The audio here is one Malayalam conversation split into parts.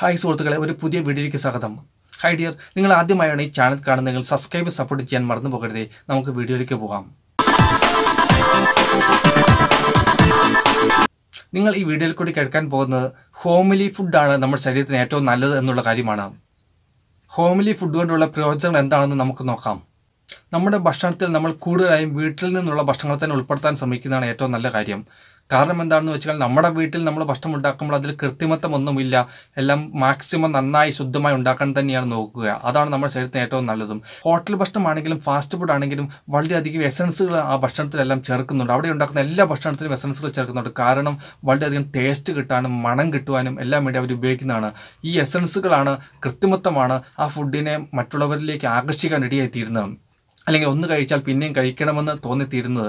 ഹായ് സുഹൃത്തുക്കളെ ഒരു പുതിയ വീഡിയോയ്ക്ക് സ്വാഗതം ഹായ് ഡിയർ നിങ്ങൾ ആദ്യമായാണ് ഈ ചാനൽ കാണുന്നതെങ്കിൽ സബ്സ്ക്രൈബ് സപ്പോർട്ട് ചെയ്യാൻ മറന്നു പോകരുതേ നമുക്ക് വീഡിയോയിലേക്ക് പോകാം നിങ്ങൾ ഈ വീഡിയോയിൽ കൂടി കേൾക്കാൻ പോകുന്നത് ഹോമിലി ഫുഡാണ് നമ്മുടെ ശരീരത്തിന് ഏറ്റവും നല്ലത് എന്നുള്ള കാര്യമാണ് ഹോമിലി ഫുഡ് കൊണ്ടുള്ള പ്രയോജനങ്ങൾ എന്താണെന്ന് നമുക്ക് നോക്കാം നമ്മുടെ ഭക്ഷണത്തിൽ നമ്മൾ കൂടുതലായും വീട്ടിൽ നിന്നുള്ള ഭക്ഷണങ്ങൾ ഉൾപ്പെടുത്താൻ ശ്രമിക്കുന്നതാണ് ഏറ്റവും നല്ല കാര്യം കാരണം എന്താണെന്ന് വെച്ചാൽ നമ്മുടെ വീട്ടിൽ നമ്മൾ ഭക്ഷണം ഉണ്ടാക്കുമ്പോൾ അതിൽ കൃത്രിമത്വം ഒന്നുമില്ല എല്ലാം മാക്സിമം നന്നായി ശുദ്ധമായി ഉണ്ടാക്കാൻ തന്നെയാണ് നോക്കുക അതാണ് നമ്മുടെ ശരീരത്തിന് ഏറ്റവും നല്ലതും ഹോട്ടൽ ഭക്ഷണമാണെങ്കിലും ഫാസ്റ്റ് ഫുഡ് ആണെങ്കിലും വളരെയധികം എസൻസുകൾ ആ ഭക്ഷണത്തിലെല്ലാം ചേർക്കുന്നുണ്ട് അവിടെ ഉണ്ടാക്കുന്ന എല്ലാ ഭക്ഷണത്തിലും എസൻസുകൾ ചേർക്കുന്നുണ്ട് കാരണം വളരെയധികം ടേസ്റ്റ് കിട്ടാനും മണം കിട്ടുവാനും എല്ലാം വേണ്ടി അവർ ഉപയോഗിക്കുന്നതാണ് ഈ എസൻസുകളാണ് കൃത്രിമത്വമാണ് ആ ഫുഡിനെ മറ്റുള്ളവരിലേക്ക് ആകർഷിക്കാൻ ഇടയായിത്തീരുന്നത് അല്ലെങ്കിൽ ഒന്ന് കഴിച്ചാൽ പിന്നെയും കഴിക്കണമെന്ന് തോന്നിത്തീരുന്നത്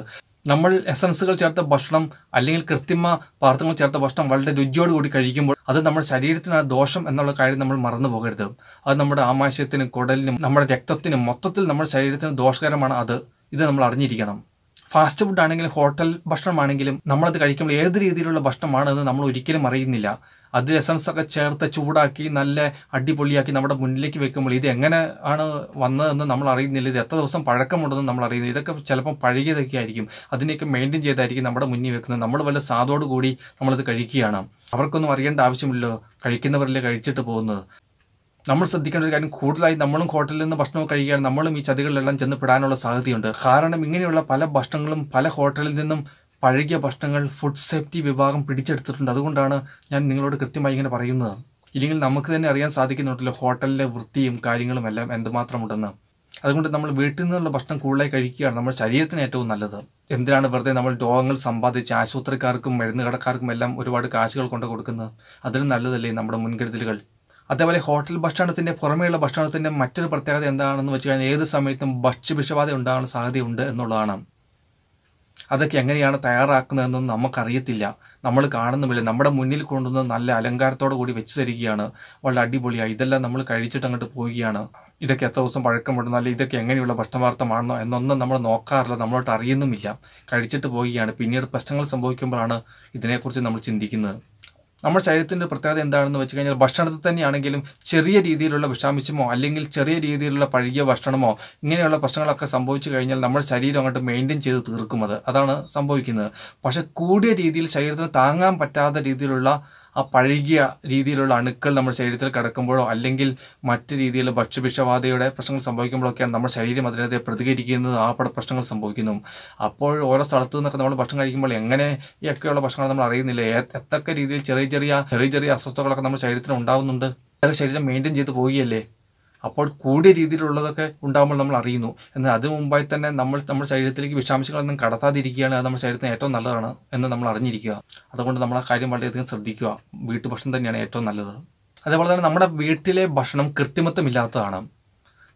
നമ്മൾ എസൻസുകൾ ചേർത്ത ഭക്ഷണം അല്ലെങ്കിൽ കൃത്രിമ പാർത്ഥങ്ങൾ ചേർത്ത ഭക്ഷണം വളരെ രുചിയോട് കൂടി കഴിക്കുമ്പോൾ അത് നമ്മുടെ ശരീരത്തിന് ദോഷം എന്നുള്ള കാര്യം നമ്മൾ മറന്നു പോകരുത് അത് നമ്മുടെ ആമാശയത്തിനും കുടലിനും നമ്മുടെ രക്തത്തിനും മൊത്തത്തിൽ നമ്മുടെ ശരീരത്തിന് ദോഷകരമാണ് അത് ഇത് നമ്മൾ അറിഞ്ഞിരിക്കണം ഫാസ്റ്റ് ഫുഡ് ആണെങ്കിലും ഹോട്ടൽ ഭക്ഷണമാണെങ്കിലും നമ്മളത് കഴിക്കുമ്പോൾ ഏത് രീതിയിലുള്ള ഭക്ഷണമാണെന്ന് നമ്മൾ ഒരിക്കലും അറിയുന്നില്ല അത് എസൻസ് ഒക്കെ ചേർത്ത് ചൂടാക്കി നല്ല അടിപൊളിയാക്കി നമ്മുടെ മുന്നിലേക്ക് വെക്കുമ്പോൾ ഇത് എങ്ങനെ ആണ് വന്നതെന്ന് നമ്മൾ അറിയുന്നില്ല ഇത് എത്ര ദിവസം പഴക്കമുണ്ടെന്ന് നമ്മൾ അറിയുന്നില്ല ഇതൊക്കെ ചിലപ്പോൾ പഴകിയതൊക്കെ ആയിരിക്കും അതിനെയൊക്കെ മെയിൻറ്റെയിൻ ചെയ്തായിരിക്കും നമ്മുടെ മുന്നിൽ വെക്കുന്നത് നമ്മൾ വല്ല സാധോടുകൂടി കൂടി നമ്മളത് കഴിക്കുകയാണ് അവർക്കൊന്നും അറിയേണ്ട ആവശ്യമില്ലോ കഴിക്കുന്നവരല്ലേ കഴിച്ചിട്ട് പോകുന്നത് നമ്മൾ ശ്രദ്ധിക്കേണ്ട ഒരു കാര്യം കൂടുതലായി നമ്മളും ഹോട്ടലിൽ നിന്ന് ഭക്ഷണം കഴിക്കുകയാണ് നമ്മളും ഈ ചതികളിലെല്ലാം ചെന്ന് പെടാനുള്ള സാധ്യതയുണ്ട് കാരണം ഇങ്ങനെയുള്ള പല ഭക്ഷണങ്ങളും പല ഹോട്ടലിൽ നിന്നും പഴകിയ ഭക്ഷണങ്ങൾ ഫുഡ് സേഫ്റ്റി വിഭാഗം പിടിച്ചെടുത്തിട്ടുണ്ട് അതുകൊണ്ടാണ് ഞാൻ നിങ്ങളോട് കൃത്യമായി ഇങ്ങനെ പറയുന്നത് ഇല്ലെങ്കിൽ നമുക്ക് തന്നെ അറിയാൻ സാധിക്കുന്നുണ്ടല്ലോ ഹോട്ടലിലെ വൃത്തിയും കാര്യങ്ങളും എല്ലാം എന്തുമാത്രമുണ്ടെന്ന് അതുകൊണ്ട് നമ്മൾ വീട്ടിൽ നിന്നുള്ള ഭക്ഷണം കൂടുതലായി കഴിക്കുകയാണ് നമ്മുടെ ശരീരത്തിന് ഏറ്റവും നല്ലത് എന്തിനാണ് വെറുതെ നമ്മൾ രോഗങ്ങൾ സമ്പാദിച്ച് ആശുപത്രിക്കാർക്കും മരുന്ന് കടക്കാർക്കും എല്ലാം ഒരുപാട് കാശുകൾ കൊണ്ട് കൊടുക്കുന്നത് അതിലും നല്ലതല്ലേ നമ്മുടെ മുൻകരുതലുകൾ അതേപോലെ ഹോട്ടൽ ഭക്ഷണത്തിൻ്റെ പുറമേയുള്ള ഭക്ഷണത്തിൻ്റെ മറ്റൊരു പ്രത്യേകത എന്താണെന്ന് വെച്ച് കഴിഞ്ഞാൽ ഏത് സമയത്തും ഭക്ഷ്യവിഷബാധ ഉണ്ടാകുന്ന സാധ്യതയുണ്ട് എന്നുള്ളതാണ് അതൊക്കെ എങ്ങനെയാണ് തയ്യാറാക്കുന്നതെന്നും നമുക്കറിയത്തില്ല നമ്മൾ കാണുന്നുമില്ല നമ്മുടെ മുന്നിൽ കൊണ്ടുവന്ന് നല്ല അലങ്കാരത്തോടു കൂടി വെച്ച് തരികയാണ് വളരെ അടിപൊളിയായി ഇതെല്ലാം നമ്മൾ കഴിച്ചിട്ട് അങ്ങോട്ട് പോവുകയാണ് ഇതൊക്കെ എത്ര ദിവസം പഴക്കമുണ്ടെന്നോ അല്ലെങ്കിൽ ഇതൊക്കെ എങ്ങനെയുള്ള ഭക്ഷണപാർത്ഥമാണെന്നോ എന്നൊന്നും നമ്മൾ നോക്കാറില്ല നമ്മളോട്ട് അറിയുന്നുമില്ല കഴിച്ചിട്ട് പോവുകയാണ് പിന്നീട് പ്രശ്നങ്ങൾ സംഭവിക്കുമ്പോഴാണ് ഇതിനെക്കുറിച്ച് നമ്മൾ ചിന്തിക്കുന്നത് നമ്മുടെ ശരീരത്തിൻ്റെ പ്രത്യേകത എന്താണെന്ന് വെച്ച് കഴിഞ്ഞാൽ ഭക്ഷണത്തിൽ തന്നെയാണെങ്കിലും ചെറിയ രീതിയിലുള്ള വിഷാംശമോ അല്ലെങ്കിൽ ചെറിയ രീതിയിലുള്ള പഴകിയ ഭക്ഷണമോ ഇങ്ങനെയുള്ള പ്രശ്നങ്ങളൊക്കെ സംഭവിച്ചു കഴിഞ്ഞാൽ നമ്മുടെ ശരീരം അങ്ങോട്ട് മെയിൻറ്റെയിൻ ചെയ്ത് തീർക്കും അതാണ് സംഭവിക്കുന്നത് പക്ഷേ കൂടിയ രീതിയിൽ ശരീരത്തിന് താങ്ങാൻ പറ്റാത്ത രീതിയിലുള്ള ആ പഴകിയ രീതിയിലുള്ള അണുക്കൾ നമ്മുടെ ശരീരത്തിൽ കിടക്കുമ്പോഴോ അല്ലെങ്കിൽ മറ്റു രീതിയിൽ ഭക്ഷ്യഭിഷബാധയുടെ പ്രശ്നങ്ങൾ സംഭവിക്കുമ്പോഴൊക്കെയാണ് നമ്മുടെ ശരീരം അതിനെതിരെ പ്രതികരിക്കുന്നത് ആ പട പ്രശ്നങ്ങൾ സംഭവിക്കുന്നു അപ്പോൾ ഓരോ സ്ഥലത്തു നിന്നൊക്കെ നമ്മൾ ഭക്ഷണം കഴിക്കുമ്പോൾ എങ്ങനെയൊക്കെയുള്ള ഭക്ഷണങ്ങൾ നമ്മൾ അറിയുന്നില്ല എത്തൊക്കെ രീതിയിൽ ചെറിയ ചെറിയ ചെറിയ ചെറിയ അസ്വസ്ഥതകളൊക്കെ നമ്മുടെ ശരീരത്തിന് ഉണ്ടാവുന്നുണ്ട് അതൊക്കെ ശരീരം മെയിൻറ്റെയിൻ ചെയ്ത് പോവുകയല്ലേ അപ്പോൾ കൂടിയ രീതിയിലുള്ളതൊക്കെ ഉണ്ടാകുമ്പോൾ നമ്മൾ അറിയുന്നു എന്നാൽ അതിനു മുമ്പായി തന്നെ നമ്മൾ നമ്മുടെ ശരീരത്തിലേക്ക് വിഷാംശങ്ങളൊന്നും കടത്താതിരിക്കുകയാണ് അത് നമ്മുടെ ശരീരത്തിന് ഏറ്റവും നല്ലതാണ് എന്ന് നമ്മൾ അറിഞ്ഞിരിക്കുക അതുകൊണ്ട് നമ്മൾ ആ കാര്യം വളരെയധികം ശ്രദ്ധിക്കുക വീട്ടുഭക്ഷണം തന്നെയാണ് ഏറ്റവും നല്ലത് അതേപോലെ തന്നെ നമ്മുടെ വീട്ടിലെ ഭക്ഷണം കൃത്രിമത്വമില്ലാത്തതാണ്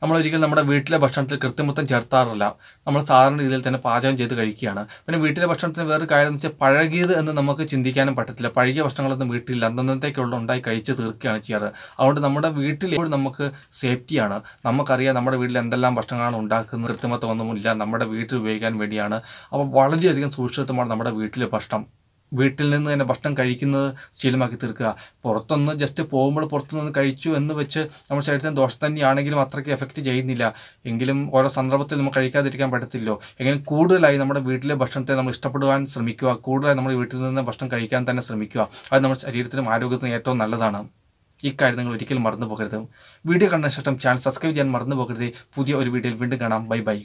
നമ്മളൊരിക്കലും നമ്മുടെ വീട്ടിലെ ഭക്ഷണത്തിൽ കൃത്യമൊത്തം ചേർത്താറില്ല നമ്മൾ സാധാരണ രീതിയിൽ തന്നെ പാചകം ചെയ്ത് കഴിക്കുകയാണ് പിന്നെ വീട്ടിലെ ഭക്ഷണത്തിന് വേറൊരു കാര്യം എന്ന് വെച്ചാൽ പഴകിയത് എന്ന് നമുക്ക് ചിന്തിക്കാനും പറ്റത്തില്ല പഴകിയ ഭക്ഷണങ്ങളൊന്നും വീട്ടിൽ അന്നത്തേക്കുള്ള ഉണ്ടായി കഴിച്ച് തീർക്കുകയാണ് ചെയ്യാറ് അതുകൊണ്ട് നമ്മുടെ വീട്ടിൽ നമുക്ക് സേഫ്റ്റിയാണ് നമുക്കറിയാം നമ്മുടെ വീട്ടിൽ എന്തെല്ലാം ഭക്ഷണങ്ങളാണ് ഉണ്ടാക്കുന്നത് ഒന്നുമില്ല നമ്മുടെ വീട്ടിൽ ഉപയോഗിക്കാൻ വേണ്ടിയാണ് അപ്പോൾ വളരെയധികം സൂക്ഷിതത്വമാണ് നമ്മുടെ വീട്ടിലെ ഭക്ഷണം വീട്ടിൽ നിന്ന് തന്നെ ഭക്ഷണം കഴിക്കുന്നത് ശീലമാക്കി തീർക്കുക പുറത്തൊന്ന് ജസ്റ്റ് പോകുമ്പോൾ പുറത്തുനിന്ന് കഴിച്ചു എന്ന് വെച്ച് നമ്മുടെ ശരീരത്തിന് ദോഷം തന്നെയാണെങ്കിലും അത്രയ്ക്ക് എഫക്റ്റ് ചെയ്യുന്നില്ല എങ്കിലും ഓരോ സന്ദർഭത്തിൽ നമുക്ക് കഴിക്കാതിരിക്കാൻ പറ്റത്തില്ലോ എങ്കിലും കൂടുതലായി നമ്മുടെ വീട്ടിലെ ഭക്ഷണത്തെ നമ്മൾ ഇഷ്ടപ്പെടുവാൻ ശ്രമിക്കുക കൂടുതലായി നമ്മുടെ വീട്ടിൽ നിന്ന് ഭക്ഷണം കഴിക്കാൻ തന്നെ ശ്രമിക്കുക അത് നമ്മുടെ ശരീരത്തിനും ആരോഗ്യത്തിനും ഏറ്റവും നല്ലതാണ് ഈ നിങ്ങൾ ഒരിക്കലും മറന്നു പോകരുത് വീഡിയോ കണ്ടതിന് ശേഷം ചാനൽ സബ്സ്ക്രൈബ് ചെയ്യാൻ മറന്നു പോകരുത് പുതിയ ഒരു വീഡിയോയിൽ വീണ്ടും കാണാം ബൈ ബൈ